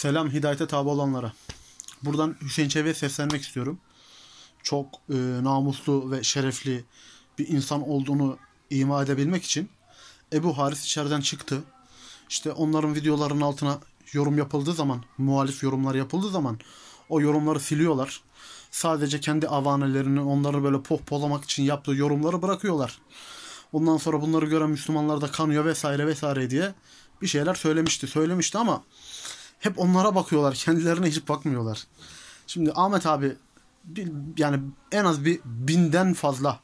Selam hidayete tabi olanlara. Buradan Hüseyin Çevik'e seslenmek istiyorum. Çok e, namuslu ve şerefli bir insan olduğunu ima edebilmek için Ebu Haris içeriden çıktı. İşte onların videolarının altına yorum yapıldığı zaman, muhalif yorumlar yapıldığı zaman o yorumları siliyorlar. Sadece kendi avanelerini onları böyle pohpolamak için yaptığı yorumları bırakıyorlar. Ondan sonra bunları gören Müslümanlar da kanıyor vesaire vesaire diye bir şeyler söylemişti. Söylemişti ama hep onlara bakıyorlar. Kendilerine hiç bakmıyorlar. Şimdi Ahmet abi yani en az bir binden fazla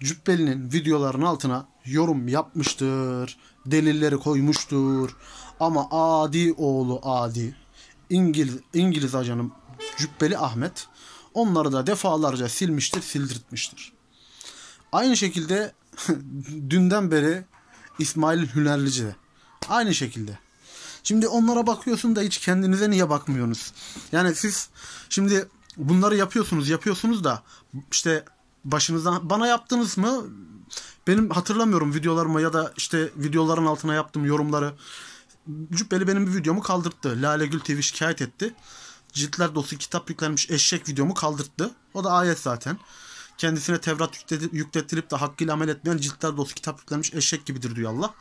Cübbeli'nin videolarının altına yorum yapmıştır. Delilleri koymuştur. Ama Adi oğlu Adi İngiliz, İngiliz ajanı Cübbeli Ahmet onları da defalarca silmiştir, sildirtmiştir. Aynı şekilde dünden beri İsmail Hünerlici de. Aynı şekilde. Şimdi onlara bakıyorsun da hiç kendinize niye bakmıyorsunuz? Yani siz şimdi bunları yapıyorsunuz yapıyorsunuz da işte başınızdan bana yaptınız mı? Benim hatırlamıyorum videolarımı ya da işte videoların altına yaptığım yorumları. Cübbeli benim bir videomu kaldırttı. Lale Gül TV şikayet etti. Ciltler dosu kitap yüklenmiş eşek videomu kaldırttı. O da ayet zaten. Kendisine Tevrat yükletip, de hakkıyla amel etmeyen ciltler dolusu kitap yüklenmiş eşek gibidir diyor Allah.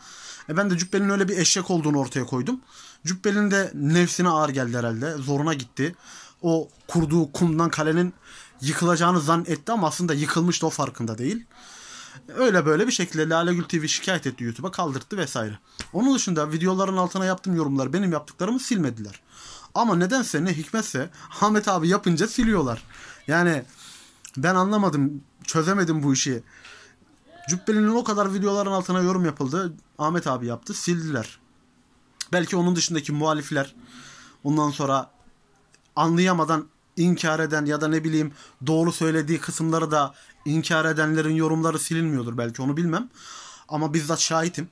E ben de Cübbeli'nin öyle bir eşek olduğunu ortaya koydum. Cübbeli'nin de nefsine ağır geldi herhalde. Zoruna gitti. O kurduğu kumdan kalenin yıkılacağını zannetti ama aslında yıkılmıştı o farkında değil. Öyle böyle bir şekilde Lale Gül TV şikayet etti YouTube'a kaldırttı vesaire. Onun dışında videoların altına yaptığım yorumlar benim yaptıklarımı silmediler. Ama nedense ne hikmetse Ahmet abi yapınca siliyorlar. Yani ben anlamadım. Çözemedim bu işi. Cübbeli'nin o kadar videoların altına yorum yapıldı. Ahmet abi yaptı. Sildiler. Belki onun dışındaki muhalifler ondan sonra anlayamadan inkar eden ya da ne bileyim doğru söylediği kısımları da inkar edenlerin yorumları silinmiyordur belki onu bilmem. Ama bizzat şahitim.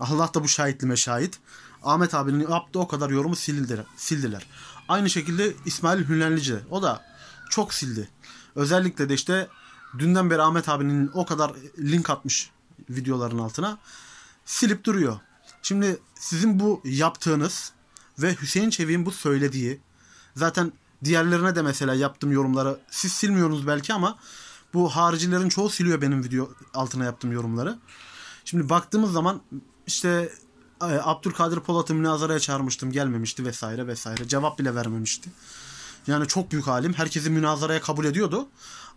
Allah da bu şahitliğime şahit. Ahmet abinin yaptığı o kadar yorumu sildiler. sildiler. Aynı şekilde İsmail Hünlenlici. O da çok sildi. Özellikle de işte dünden beri Ahmet abinin o kadar link atmış videoların altına silip duruyor. Şimdi sizin bu yaptığınız ve Hüseyin Çevik'in bu söylediği zaten diğerlerine de mesela yaptığım yorumları siz silmiyorsunuz belki ama bu haricilerin çoğu siliyor benim video altına yaptığım yorumları. Şimdi baktığımız zaman işte e, Abdülkadir Polat'ı münazaraya çağırmıştım gelmemişti vesaire vesaire cevap bile vermemişti. Yani çok büyük alim. Herkesi münazaraya kabul ediyordu.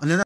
Neden?